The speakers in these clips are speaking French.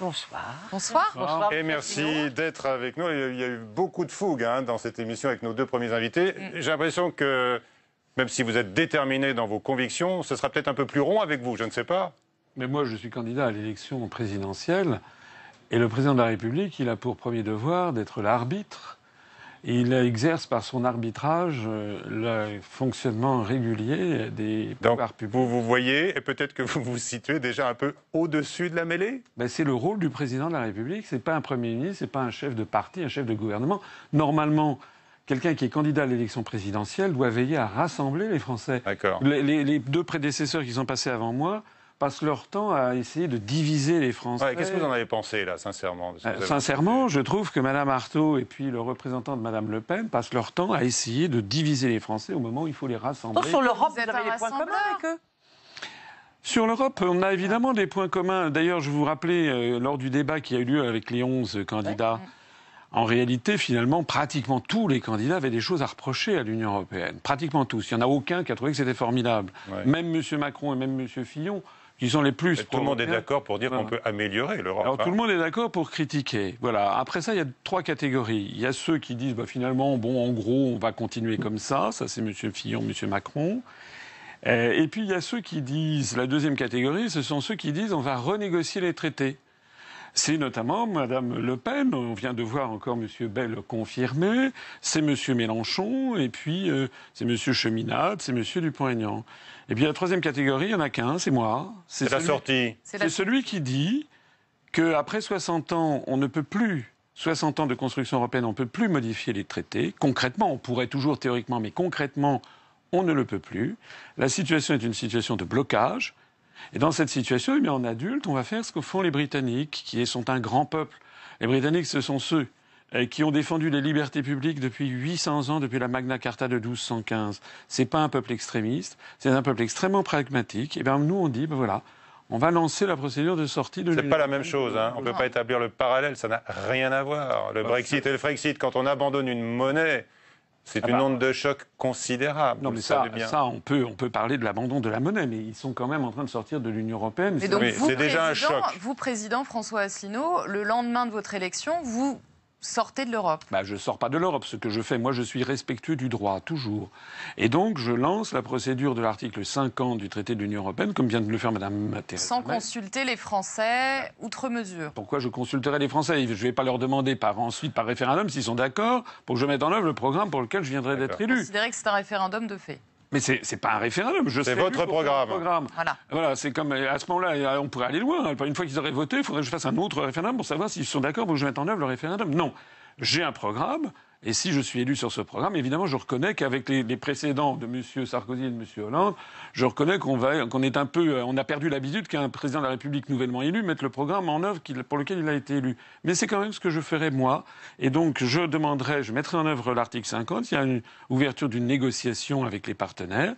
Bonsoir. Bonsoir. Bonsoir. Et merci d'être avec nous. Il y a eu beaucoup de fougue hein, dans cette émission avec nos deux premiers invités. Mm. J'ai l'impression que même si vous êtes déterminé dans vos convictions, ce sera peut-être un peu plus rond avec vous, je ne sais pas. Mais moi, je suis candidat à l'élection présidentielle. Et le président de la République, il a pour premier devoir d'être l'arbitre il exerce par son arbitrage euh, le fonctionnement régulier des pouvoirs publics. Vous vous voyez, et peut-être que vous vous situez déjà un peu au-dessus de la mêlée ben, C'est le rôle du président de la République. C'est pas un Premier ministre, ce n'est pas un chef de parti, un chef de gouvernement. Normalement, quelqu'un qui est candidat à l'élection présidentielle doit veiller à rassembler les Français. Les, les deux prédécesseurs qui sont passés avant moi passent leur temps à essayer de diviser les Français. Qu'est-ce que vous en avez pensé, là, sincèrement euh, Sincèrement, je trouve que Mme Artaud et puis le représentant de Mme Le Pen passent leur temps à essayer de diviser les Français au moment où il faut les rassembler. sur l'Europe, des points communs avec eux sur l'Europe, on a évidemment des points communs. D'ailleurs, je vous rappelais, euh, lors du débat qui a eu lieu avec les 11 candidats en réalité, finalement, pratiquement tous les candidats avaient des choses à reprocher à l'Union européenne. Pratiquement tous. Il n'y en a aucun qui a trouvé que c'était formidable. Même M. Macron et même M. Fillon, qui sont les plus. Tout le monde est d'accord pour dire qu'on peut améliorer l'Europe. Alors tout hein. le monde est d'accord pour critiquer. Voilà. Après ça, il y a trois catégories. Il y a ceux qui disent bah, finalement, bon, en gros, on va continuer comme ça. Ça, c'est M. Fillon, M. Macron. Euh, et puis il y a ceux qui disent, la deuxième catégorie, ce sont ceux qui disent on va renégocier les traités. C'est notamment Madame Le Pen, on vient de voir encore Monsieur Bell confirmer, c'est Monsieur Mélenchon, et puis euh, c'est Monsieur Cheminade, c'est Monsieur Dupont-Aignan. Et eh puis la troisième catégorie, il n'y en a qu'un, c'est moi. C'est la sortie. C'est celui qui dit qu'après 60 ans, on ne peut plus 60 ans de construction européenne, on ne peut plus modifier les traités. Concrètement, on pourrait toujours théoriquement, mais concrètement, on ne le peut plus. La situation est une situation de blocage. Et dans cette situation, eh en adulte, on va faire ce que font les Britanniques, qui sont un grand peuple. Les Britanniques, ce sont ceux euh, qui ont défendu les libertés publiques depuis 800 ans, depuis la Magna Carta de 1215. n'est pas un peuple extrémiste, c'est un peuple extrêmement pragmatique. Et eh bien nous, on dit, ben voilà, on va lancer la procédure de sortie de l'Union. C'est pas la même chose. Hein. On ne peut pas établir le parallèle. Ça n'a rien à voir. Le bah, Brexit et le Frexit, quand on abandonne une monnaie, c'est ah une bah, onde de choc considérable. Non, mais ça, bien. on peut, on peut parler de l'abandon de la monnaie, mais ils sont quand même en train de sortir de l'Union européenne. c'est déjà un choc. Vous, président François Asselineau, le lendemain de votre élection, vous sortez de l'Europe. Bah, je ne sors pas de l'Europe. Ce que je fais, moi, je suis respectueux du droit, toujours. Et donc, je lance la procédure de l'article 50 du traité de l'Union européenne, comme vient de le faire Mme Thérése. Sans consulter les Français, outre mesure. Pourquoi je consulterai les Français Je ne vais pas leur demander par ensuite, par référendum, s'ils sont d'accord, pour que je mette en œuvre le programme pour lequel je viendrai d'être élu. Vous considérez que c'est un référendum de fait mais c'est n'est pas un référendum. C'est votre programme. programme. Voilà. voilà c'est comme euh, à ce moment-là, on pourrait aller loin. Hein. Une fois qu'ils auraient voté, il faudrait que je fasse un autre référendum pour savoir s'ils sont d'accord pour que je mette en œuvre le référendum. Non. J'ai un programme. Et si je suis élu sur ce programme, évidemment, je reconnais qu'avec les, précédents de M. Sarkozy et de M. Hollande, je reconnais qu'on est un peu, euh, on a perdu l'habitude qu'un président de la République nouvellement élu mette le programme en œuvre pour lequel il a été élu. Mais c'est quand même ce que je ferai moi. Et donc, je demanderai, je mettrai en œuvre l'article 50. Il y a une ouverture d'une négociation avec les partenaires.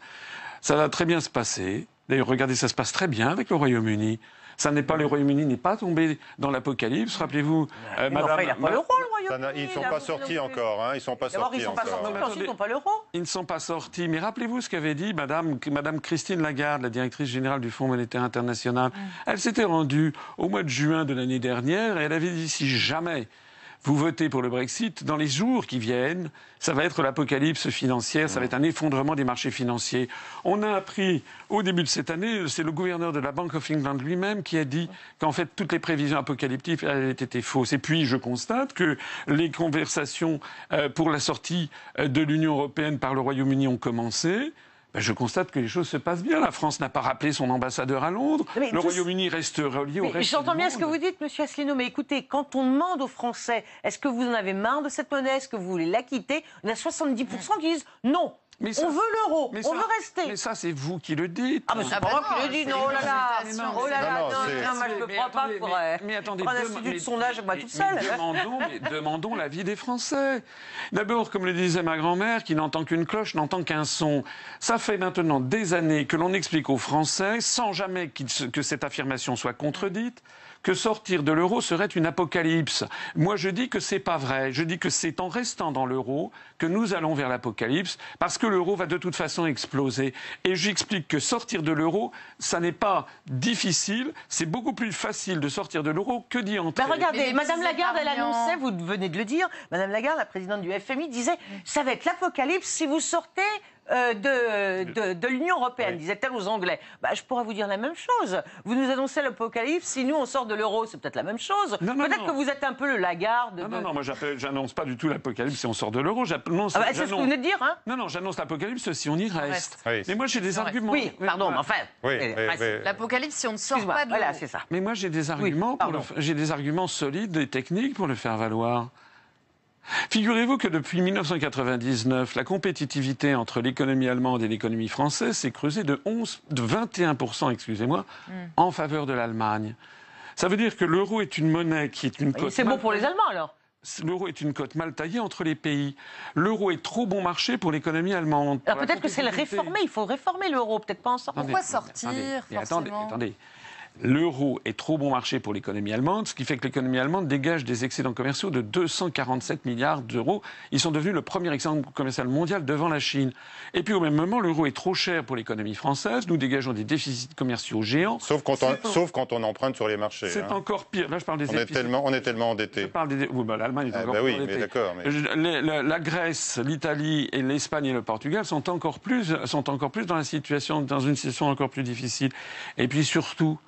Ça va très bien se passer. D'ailleurs, regardez, ça se passe très bien avec le Royaume-Uni. Ça n'est pas le Royaume-Uni n'est pas tombé dans l'apocalypse. Rappelez-vous, euh, Madame. Enfin, il a pas l'euro, le Royaume-Uni. Ils ne sont pas sortis encore. ils ne sont pas sortis. Ils sont pas ils ne sont pas sortis. Mais rappelez-vous ce qu'avait dit Madame, Madame Christine Lagarde, la directrice générale du Fonds monétaire international. Mm. Elle s'était rendue au mois de juin de l'année dernière et elle avait dit si jamais vous votez pour le Brexit, dans les jours qui viennent, ça va être l'apocalypse financière, ça va être un effondrement des marchés financiers. On a appris au début de cette année, c'est le gouverneur de la Banque of England lui-même qui a dit qu'en fait toutes les prévisions apocalyptiques avaient été fausses. Et puis je constate que les conversations euh, pour la sortie euh, de l'Union européenne par le Royaume-Uni ont commencé. Ben, je constate que les choses se passent bien. La France n'a pas rappelé son ambassadeur à Londres. le Royaume-Uni reste relié au reste J'entends bien ce que vous dites, Monsieur Asselineau, mais écoutez, quand on demande aux Français, est-ce que vous en avez marre de cette monnaie Est-ce que vous voulez la quitter on a 70% qui disent non, on veut l'euro, on veut rester. Mais ça, c'est vous qui le dites. Ah, mais c'est ah, ben moi qui le dis, non, oh là là, oh là là, non, non, je ne prends pas pour mais, attendez, un institut de sondage, moi, toute seule. demandons l'avis des Français. D'abord, comme le disait ma grand-mère, qui n'entend qu'une cloche, n'entend qu'un son. Ça fait maintenant des années que l'on explique aux Français, sans jamais que cette affirmation soit contredite, que sortir de l'euro serait une apocalypse. Moi, je dis que c'est pas vrai. Je dis que c'est en restant dans l'euro que nous allons vers l'apocalypse, parce que l'euro va de toute façon exploser. Et j'explique que sortir de l'euro, ça n'est pas difficile. C'est beaucoup plus facile de sortir de l'euro que d'y entrer. Bah, Mais regardez, Madame Lagarde, elle annonçait, vous venez de le dire, Madame Lagarde, la présidente du FMI, disait, ça va être l'apocalypse si vous sortez euh, de, de, l'Union européenne, disait-elle aux Anglais. Bah, je pourrais vous dire la même chose. Vous nous annoncez l'apocalypse, si nous on sort de l'euro, c'est peut-être la même chose. Peut-être que vous êtes un peu le lagarde. Non, non, non, moi j'annonce pas du tout l'apocalypse si on sort de l'euro. J'annonce. Ah bah, c'est ce que vous venez de dire, hein. Non, non, j'annonce l'apocalypse si on y reste. Mais moi j'ai des arguments. Oui, pardon, mais enfin. l'apocalypse si on ne sort pas de l'euro. Mais moi j'ai des arguments, j'ai des arguments solides et techniques pour le faire valoir. Figurez-vous que depuis 1999, la compétitivité entre l'économie allemande et l'économie française s'est creusée de, 11, de 21%, excusez hmm. en faveur de l'Allemagne. Ça veut dire que l'euro est une monnaie qui est une cote. C'est bon pour les Allemands alors L'euro est une cote mal taillée entre les pays. L'euro est trop bon marché pour l'économie allemande. Alors peut-être que c'est le réformer, il faut réformer l'euro, peut-être pas en sortir. Pourquoi sortir attendez. L'euro est trop bon marché pour l'économie allemande, ce qui fait que l'économie allemande dégage des excédents commerciaux de 247 milliards d'euros. Ils sont devenus le premier excédent commercial mondial devant la Chine. Et puis au même moment, l'euro est trop cher pour l'économie française. Nous dégageons des déficits commerciaux géants. Sauf quand on, sauf quand on emprunte sur les marchés. C'est hein. encore pire. Là, je parle des on Est tellement, on est tellement endetté. Je parle des. Oui, bah, l'Allemagne est ah, encore bah oui, mais d'accord. La, la, Grèce, l'Italie et l'Espagne et le Portugal sont encore plus sont encore plus dans la situation dans une situation encore plus difficile. Et puis surtout.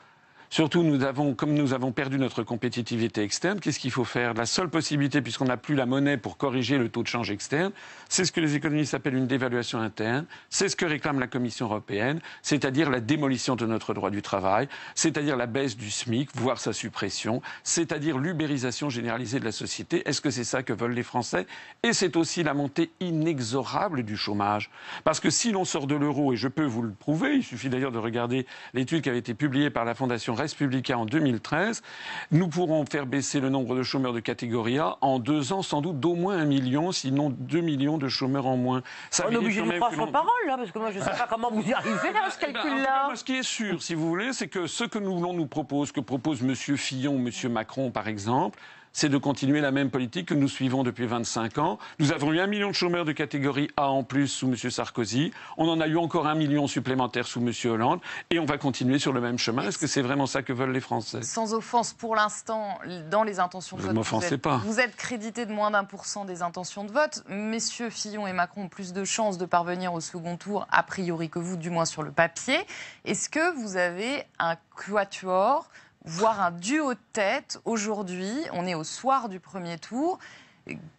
Surtout, nous avons, comme nous avons perdu notre compétitivité externe, qu'est-ce qu'il faut faire La seule possibilité, puisqu'on n'a plus la monnaie pour corriger le taux de change externe, c'est ce que les économistes appellent une dévaluation interne, c'est ce que réclame la Commission européenne, c'est-à-dire la démolition de notre droit du travail, c'est-à-dire la baisse du SMIC, voire sa suppression, c'est-à-dire l'ubérisation généralisée de la société. Est-ce que c'est ça que veulent les Français Et c'est aussi la montée inexorable du chômage. Parce que si l'on sort de l'euro, et je peux vous le prouver, il suffit d'ailleurs de regarder l'étude qui avait été publiée par la Fondation en 2013. Nous pourrons faire baisser le nombre de chômeurs de catégorie A en deux ans, sans doute d'au moins un million, sinon deux millions de chômeurs en moins. Ça on est obligé de prendre sur parole, là, hein, parce que moi, je ne sais pas comment vous y arrivez à ce eh ben, calcul-là. Ben, ce qui est sûr, si vous voulez, c'est que ce que nous voulons nous propose, que propose M. Fillon, M. Macron, par exemple, c'est de continuer la même politique que nous suivons depuis 25 ans. Nous avons eu un million de chômeurs de catégorie A en plus sous M. Sarkozy. On en a eu encore un million supplémentaire sous M. Hollande. Et on va continuer sur le même chemin. Est-ce que c'est vraiment ça que veulent les Français Sans offense, pour l'instant, dans les intentions de vote. pas. Vous êtes crédité de moins d'un pour cent des intentions de vote. Messieurs Fillon et Macron ont plus de chances de parvenir au second tour, a priori que vous, du moins sur le papier. Est-ce que vous avez un quatuor Voir un duo de tête aujourd'hui. On est au soir du premier tour.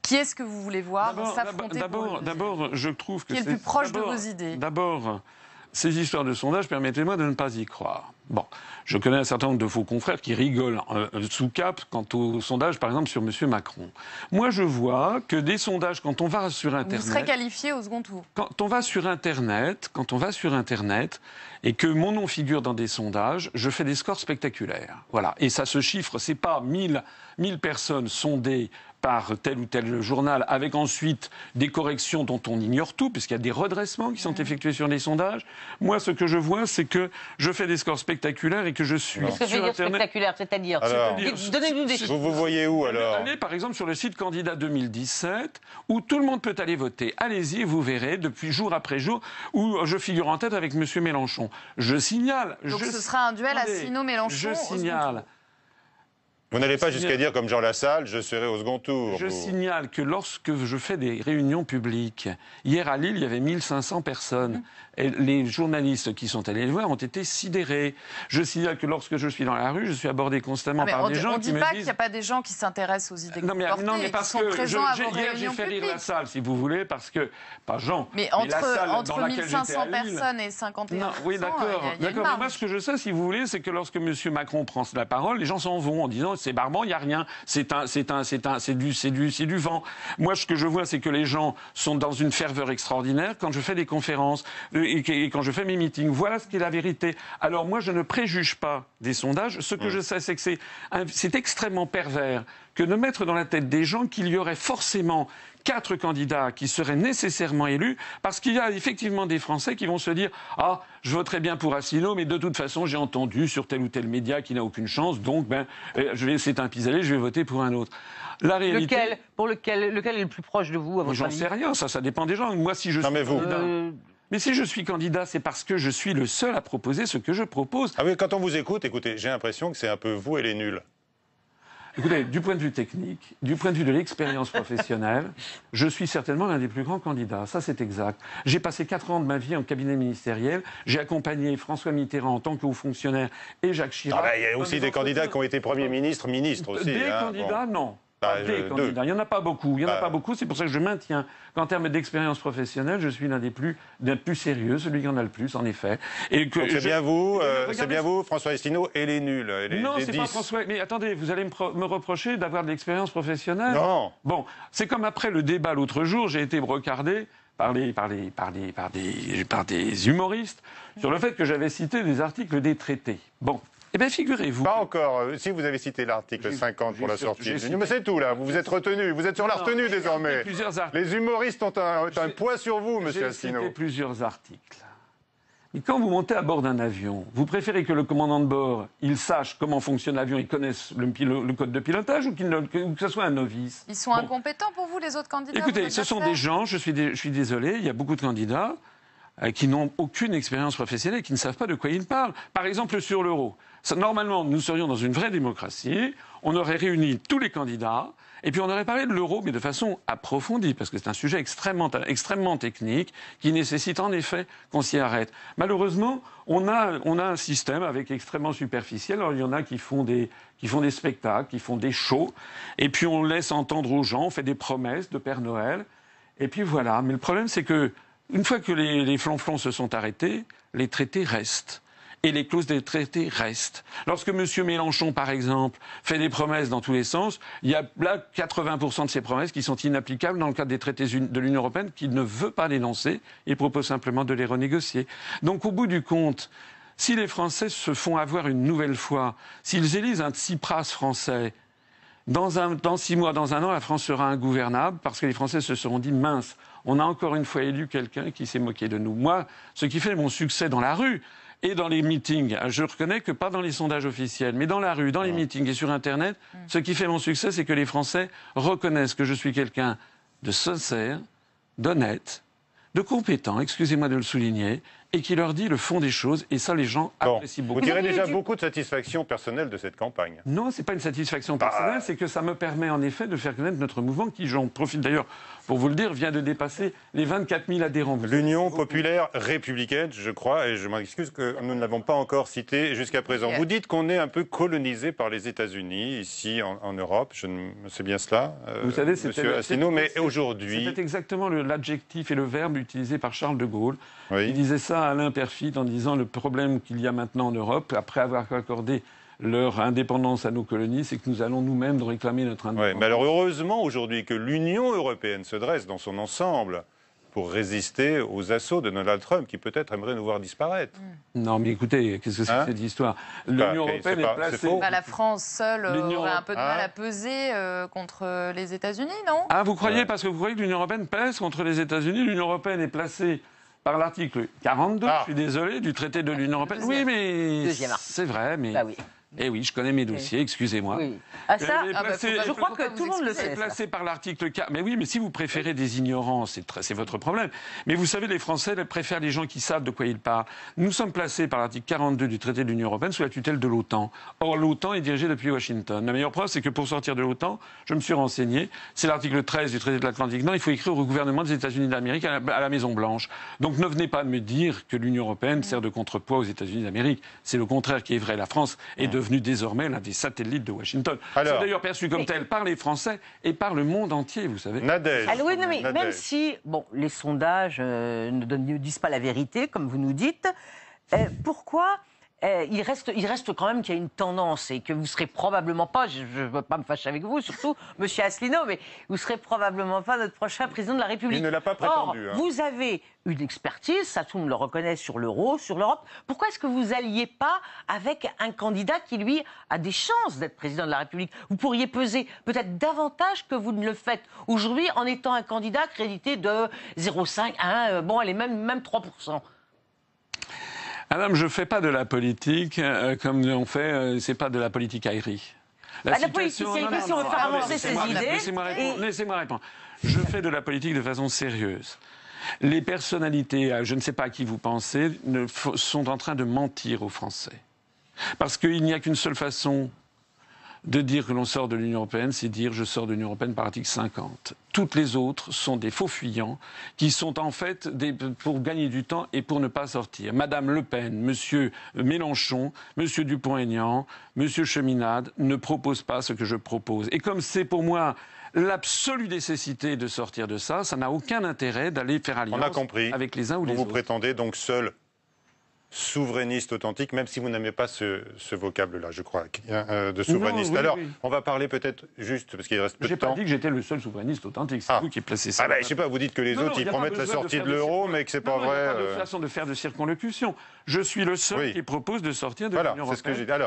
Qui est-ce que vous voulez voir s'affronter D'abord, d'abord, je trouve que qui est le plus proche de vos idées. D'abord, ces histoires de sondages, permettez-moi de ne pas y croire. Bon, je connais un certain nombre de faux confrères qui rigolent euh, euh, sous cap quant aux sondages, par exemple, sur M. Macron. Moi, je vois que des sondages, quand on va sur Internet... Vous serez qualifié au second tour. Quand on va sur Internet, quand on va sur Internet, et que mon nom figure dans des sondages, je fais des scores spectaculaires. Voilà. Et ça se chiffre, c'est pas 1000 personnes sondées par tel ou tel journal, avec ensuite des corrections dont on ignore tout, puisqu'il y a des redressements qui sont effectués sur les sondages. Moi, ce que je vois, c'est que je fais des scores spectaculaires et que je suis. que je veux dire spectaculaire C'est-à-dire Donnez-nous des Vous vous voyez où alors Allez, par exemple, sur le site Candidat 2017, où tout le monde peut aller voter. Allez-y, vous verrez, depuis jour après jour, où je figure en tête avec M. Mélenchon. Je signale. Donc je... ce sera un duel à Sino-Mélenchon. Je signale. Vous n'allez pas jusqu'à dire, comme Jean Lassalle, je serai au second tour. Je signale que lorsque je fais des réunions publiques, hier à Lille, il y avait 1500 personnes. Et les journalistes qui sont allés le voir ont été sidérés. Je signale que lorsque je suis dans la rue, je suis abordé constamment par des gens on ne dit pas qu'il n'y a pas des gens qui s'intéressent aux idées non, mais, non, mais parce que hier, j'ai fait rire salle, si vous voulez, parce que... Pas Jean, mais entre, Lassalle, entre dans 1500 personnes et 51 non, Oui, d'accord. Moi, ce que je sais, si vous voulez, c'est que lorsque M. Macron prend la parole, les gens s'en vont en disant c'est barbant, il n'y a rien. C'est un, c'est un, c'est c'est du, c'est c'est du vent. Moi, ce que je vois, c'est que les gens sont dans une ferveur extraordinaire quand je fais des conférences euh, et quand je fais mes meetings. Voilà ce qui est la vérité. Alors moi, je ne préjuge pas des sondages. Ce que je sais, c'est que c'est extrêmement pervers que de mettre dans la tête des gens qu'il y aurait forcément quatre candidats qui seraient nécessairement élus, parce qu'il y a effectivement des Français qui vont se dire Ah, je voterai bien pour Asselineau, mais de toute façon, j'ai entendu sur tel ou tel média qu'il n'a aucune chance, donc ben, euh, je c'est un pis-aller, je vais voter pour un autre. La réalité, lequel, pour lequel, lequel est le plus proche de vous à J'en sais rien, ça, ça dépend des gens. Moi, si je mais vous. Euh. Mais si je suis candidat, c'est parce que je suis le seul à proposer ce que je propose. Ah oui, quand on vous écoute, écoutez, j'ai l'impression que c'est un peu vous et les nuls. Écoutez, du point de vue technique, du point de vue de l'expérience professionnelle, je suis certainement l'un des plus grands candidats. Ça, c'est exact. J'ai passé quatre ans de ma vie en cabinet ministériel. J'ai accompagné François Mitterrand en tant que haut fonctionnaire et Jacques Chirac. Ah ben, il y a aussi des candidats qui ont été premiers ministres, ministres aussi. Des hein, candidats, non. Bah, euh, Il n'y en a pas beaucoup. Il y en a bah. pas beaucoup. C'est pour ça que je maintiens qu'en termes d'expérience professionnelle, je suis l'un des plus, des plus sérieux, celui qui en a le plus, en effet. Et que euh, c'est bien vous, c'est bien vous, François Estineau, et les nuls. non, c'est pas François. Mais attendez, vous allez me, reprocher d'avoir de l'expérience professionnelle. Non. Bon, c'est comme après le débat l'autre jour, j'ai été brocardé. Par, les, par, les, par, des, par des humoristes sur le fait que j'avais cité des articles des traités. Bon, eh bien, figurez-vous. Pas encore. Euh, si vous avez cité l'article 50 pour la sortie. Mais c'est tout, là. Vous vous êtes retenu. Vous êtes sur la retenue désormais. Plusieurs articles. Les humoristes ont un, poids sur vous, monsieur Assino. J'ai plusieurs articles. Mais quand vous montez à bord d'un avion, vous préférez que le commandant de bord, il sache comment fonctionne l'avion, il connaisse le, code de pilotage ou, que, ce soit un novice Ils sont incompétents pour vous, les autres candidats Écoutez, ce sont des gens, je suis, je suis désolé, il y a beaucoup de candidats euh, qui n'ont aucune expérience professionnelle, qui ne savent pas de quoi ils parlent. Par exemple, sur l'euro normalement, nous serions dans une vraie démocratie, on aurait réuni tous les candidats, et puis on aurait parlé de l'euro, mais de façon approfondie, parce que c'est un sujet extrêmement, technique, qui nécessite en effet qu'on s'y arrête. Malheureusement, on a, un système avec extrêmement superficiel. Alors il y en a qui font des, spectacles, qui font des shows, et puis on laisse entendre aux gens, on fait des promesses de Père Noël, et puis voilà. Mais le problème, c'est que une fois que les, les flanflons se sont arrêtés, les traités restent et les clauses des traités restent. Lorsque M. Mélenchon, par exemple, fait des promesses dans tous les sens, il y a là 80% de ces promesses qui sont inapplicables dans le cadre des traités de l'Union européenne, qu'il ne veut pas les lancer, il propose simplement de les renégocier. Donc au bout du compte, si les Français se font avoir une nouvelle fois, s'ils élisent un Tsipras français, dans, dans six mois, dans un an, la France sera ingouvernable parce que les Français se seront dit mince, on a encore une fois élu quelqu'un qui s'est moqué de nous. Moi, ce qui fait mon succès dans la rue, et dans les meetings. Ah, je reconnais que pas dans les sondages officiels, mais dans la rue, dans les meetings et sur Internet, mm. ce qui fait mon succès, c'est que les Français reconnaissent que je suis quelqu'un de sincère, d'honnête, de compétent, excusez-moi de le souligner, et qui leur dit le fond des choses, et ça les gens apprécient beaucoup. Vous tirez déjà beaucoup de satisfaction personnelle de cette campagne. Non, ce n'est pas une satisfaction bah. personnelle, c'est que ça me permet en effet de faire connaître notre mouvement, qui j'en profite d'ailleurs pour vous le dire, vient de dépasser les 24 000 adhérents. L'Union populaire républicaine, je crois, et je m'excuse que nous ne l'avons pas encore cité jusqu'à présent. Vous dites qu'on est un peu colonisé par les États-Unis, ici en, Europe, je sais bien cela, euh, vous savez, monsieur mais aujourd'hui... c'est exactement l'adjectif et le verbe utilisé par Charles de Gaulle. Il disait ça à Alain en disant le problème qu'il y a maintenant en Europe, après avoir accordé leur indépendance à nos colonies, c'est que nous allons nous-mêmes réclamer notre indépendance. Ouais, mais alors heureusement aujourd'hui que l'Union européenne se dresse dans son ensemble pour résister aux assauts de Donald Trump, qui peut-être aimerait nous voir disparaître. Mm. Non, mais écoutez, qu'est-ce que c'est hein que cette histoire L'Union européenne est, placée... Bah, la France seule euh, aurait un peu de mal hein à peser euh, contre les États-Unis, non Ah, vous croyez Parce que vous croyez que l'Union européenne pèse contre les États-Unis L'Union européenne est placée par l'article 42, ah. je suis désolé, du traité de l'Union ah, européenne. Oui, mais c'est vrai, mais bah oui. Eh oui, je connais mes dossiers, excusez-moi. Ah, ça, ah, bah, je crois que tout le monde le sait. placé par l'article 4. Mais oui, mais si vous préférez des ignorants, c'est votre problème. Mais vous savez, les Français préfèrent les gens qui savent de quoi ils parlent. Nous sommes placés par l'article 42 du traité de l'Union européenne sous la tutelle de l'OTAN. Or, l'OTAN est dirigée depuis Washington. La meilleure preuve, c'est que pour sortir de l'OTAN, je me suis renseigné, c'est l'article 13 du traité de l'Atlantique Non, il faut écrire au gouvernement des États-Unis d'Amérique à la, Maison-Blanche. Donc ne venez pas me dire que l'Union européenne sert de contrepoids aux États-Unis d'Amérique. C'est le contraire qui est vrai. La France est de devenu désormais l'un des satellites de Washington. C'est d'ailleurs perçu comme tel par les Français et par le monde entier, vous savez. Nadège. Ah même si bon, les sondages euh, ne, donnent, disent pas la vérité, comme vous nous dites, euh, pourquoi eh, il, reste, il reste quand même qu'il y a une tendance et que vous ne serez probablement pas, je ne veux pas me fâcher avec vous, surtout Monsieur Asselineau, mais vous ne serez probablement pas notre prochain président de la République. Il ne l'a pas prétendu. Or, hein. Vous avez une expertise, ça, tout le monde le reconnaît sur l'euro, sur l'Europe. Pourquoi est-ce que vous alliez pas avec un candidat qui, lui, a des chances d'être président de la République Vous pourriez peser peut-être davantage que vous ne le faites aujourd'hui en étant un candidat crédité de 0,5 à 1, euh, bon, allez, même, même 3%. Madame, je ne fais pas de la politique euh, comme on fait, Ce euh, c'est pas de la politique aérie. La, bah, situation... politique, si on veut faire avancer ses idées. Laissez-moi répondre, Je fais de la politique de façon sérieuse. Les personnalités, euh, je ne sais pas à qui vous pensez, ne, sont en train de mentir aux Français. Parce qu'il n'y a qu'une seule façon de dire que l'on sort de l'Union européenne, c'est dire je sors de l'Union européenne par article 50. Toutes les autres sont des faux fuyants qui sont en fait des, pour gagner du temps et pour ne pas sortir. Madame Le Pen, Monsieur Mélenchon, Monsieur Dupont-Aignan, Monsieur Cheminade ne proposent pas ce que je propose. Et comme c'est pour moi l'absolue nécessité de sortir de ça, ça n'a aucun intérêt d'aller faire alliance avec les uns ou les autres. Vous prétendez donc seul souverainiste authentique, même si vous n'aimez pas ce, vocable-là, je crois, euh, de souverainiste. Alors, on va parler peut-être juste, parce qu'il reste peu de temps. J'ai pas dit que j'étais le seul souverainiste authentique, c'est ah. vous qui placez ça. Ah ben, je sais pas, vous dites que les autres, ils promettent la sortie de, l'euro, mais que c'est pas vrai. Il a pas de euh. façon de faire de circonlocution. Je suis le seul qui propose de sortir de l'Union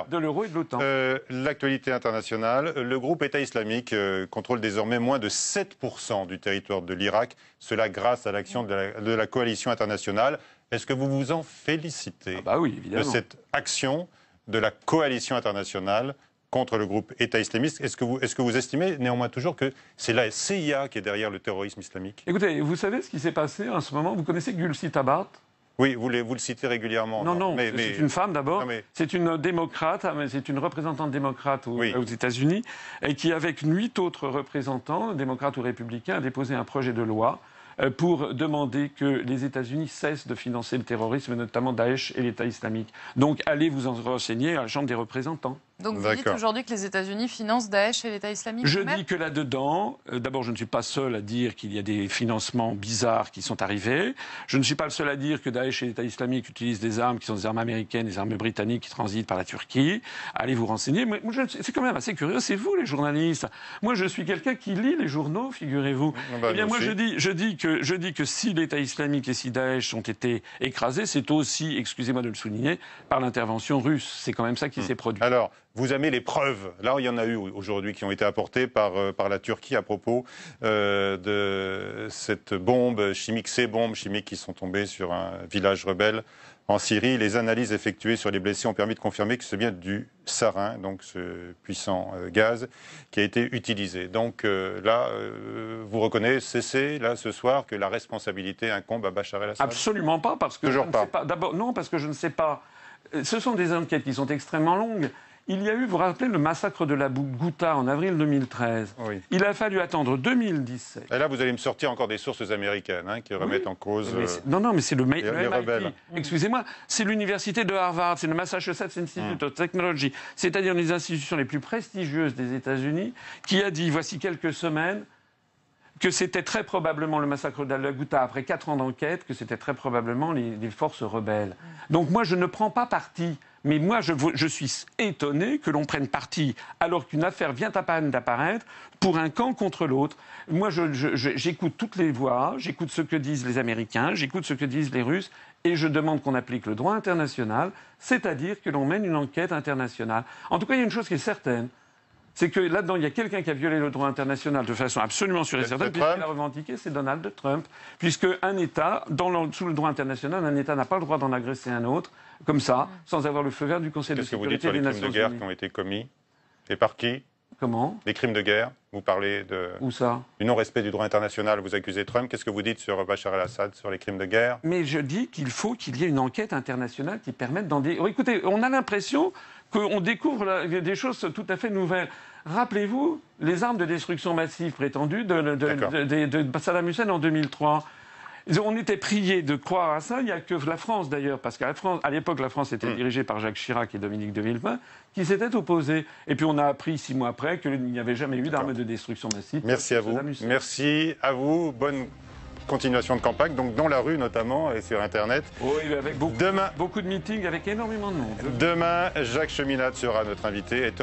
de l'euro et de l'OTAN. Euh, l'actualité internationale, le groupe État islamique contrôle désormais moins de 7% du territoire de l'Irak, cela grâce à l'action de la coalition internationale. Est-ce que vous vous en félicitez ah bah de cette action de la coalition internationale contre le groupe État islamiste. Est-ce que, vous, est que vous estimez néanmoins toujours que c'est la CIA qui est derrière le terrorisme islamique Écoutez, vous savez ce qui s'est passé en ce moment Vous connaissez Gulsi tabart oui, vous, le citez régulièrement. Non, non, mais, c'est une femme d'abord. C'est une démocrate, ah, c'est une représentante démocrate aux, États-Unis, et qui, avec huit autres représentants, démocrates ou républicains, a déposé un projet de loi euh, pour demander que les États-Unis cessent de financer le terrorisme, notamment Daesh et l'État islamique. Donc allez vous en renseigner à la Chambre des représentants. Donc vous dites aujourd'hui que les États-Unis financent Daesh et l'État islamique Je dis que là-dedans, euh, d'abord je ne suis pas seul à dire qu'il y a des financements bizarres qui sont arrivés. Je ne suis pas le seul à dire que Daesh et l'État islamique utilisent des armes qui sont des armes américaines, des armes britanniques qui transitent par la Turquie. Allez vous renseigner. c'est quand même assez curieux. C'est vous les journalistes. Moi je suis quelqu'un qui lit les journaux, figurez-vous. Ah, bah, eh bien moi je dis, je dis que je dis que si l'État islamique et si Daesh ont été écrasés, c'est aussi, excusez-moi de le souligner, par l'intervention russe. C'est quand même ça qui hmm. s'est produit. Alors, vous aimez les preuves. Là, il y en a eu aujourd'hui qui ont été apportées par, euh, par la Turquie à propos euh, de cette bombe chimique, ces bombes chimiques qui sont tombées sur un village rebelle en Syrie. Les analyses effectuées sur les blessés ont permis de confirmer que c'est bien du sarin, donc ce puissant euh, gaz, qui a été utilisé. Donc là, vous reconnaissez, là, ce soir, que la responsabilité incombe à Bachar el-Assad Absolument pas, parce que... Toujours je pas. D'abord, non, parce que je ne sais pas... Ce sont des enquêtes qui sont extrêmement longues. Il y a eu, vous vous rappelez, le massacre de la Gouta en avril 2013. Il a fallu attendre 2017. Et là, vous allez me sortir encore des sources américaines hein, qui remettent en cause. Euh, non, non, mais c'est le, les, mmh. Excusez-moi, c'est l'université de Harvard, c'est le Massachusetts Institute mmh. of Technology, c'est-à-dire les institutions les plus prestigieuses des États-Unis, qui a dit, voici quelques semaines, que c'était très probablement le massacre de la Gouta, après quatre ans d'enquête, que c'était très probablement les, les, forces rebelles. Mmh. Donc moi, je ne prends pas parti. Mais moi, je, suis étonné que l'on prenne parti, alors qu'une affaire vient à peine d'apparaître, pour un camp contre l'autre. Moi, j'écoute toutes les voix, j'écoute ce que disent les Américains, j'écoute ce que disent les Russes, et je demande qu'on applique le droit international, c'est-à-dire que l'on mène une enquête internationale. En tout cas, il y a une chose qui est certaine, c'est que là-dedans, il y a quelqu'un qui a violé le droit international de façon absolument sûre et certaine, puisqu'il revendiqué, c'est Donald Trump. Puisque un État, sous le droit international, un État n'a pas le droit d'en agresser un autre, comme ça, mm. sans avoir le feu vert du Conseil de sécurité des Nations Unies. Qu'est-ce que vous dites sur les crimes de guerre qui ont été commis Et par qui Comment Des crimes de guerre. Vous parlez de. Où ça Du non-respect du droit international. Vous accusez Trump. Qu'est-ce que vous dites sur Bachar el-Assad, sur les crimes de guerre Mais je dis qu'il faut qu'il y ait une enquête internationale qui permette d'en oh, Écoutez, on a l'impression qu'on découvre des choses tout à fait nouvelles. Rappelez-vous les armes de destruction massive prétendues de, de Saddam Hussein en 2003. On était prié de croire à ça. Il n'y a que la France d'ailleurs, parce qu'à l'époque, la France était mm. dirigée par Jacques Chirac et Dominique de Villepin, qui s'étaient opposés. Et puis on a appris six mois après qu'il n'y avait jamais eu d'armes de destruction massive. Merci à vous. Merci à vous. Bonne continuation de campagne, donc dans la rue notamment et sur Internet. Oui, avec beaucoup, Demain, beaucoup de meetings avec énormément de monde. Demain, Jacques Cheminade sera notre invité. Et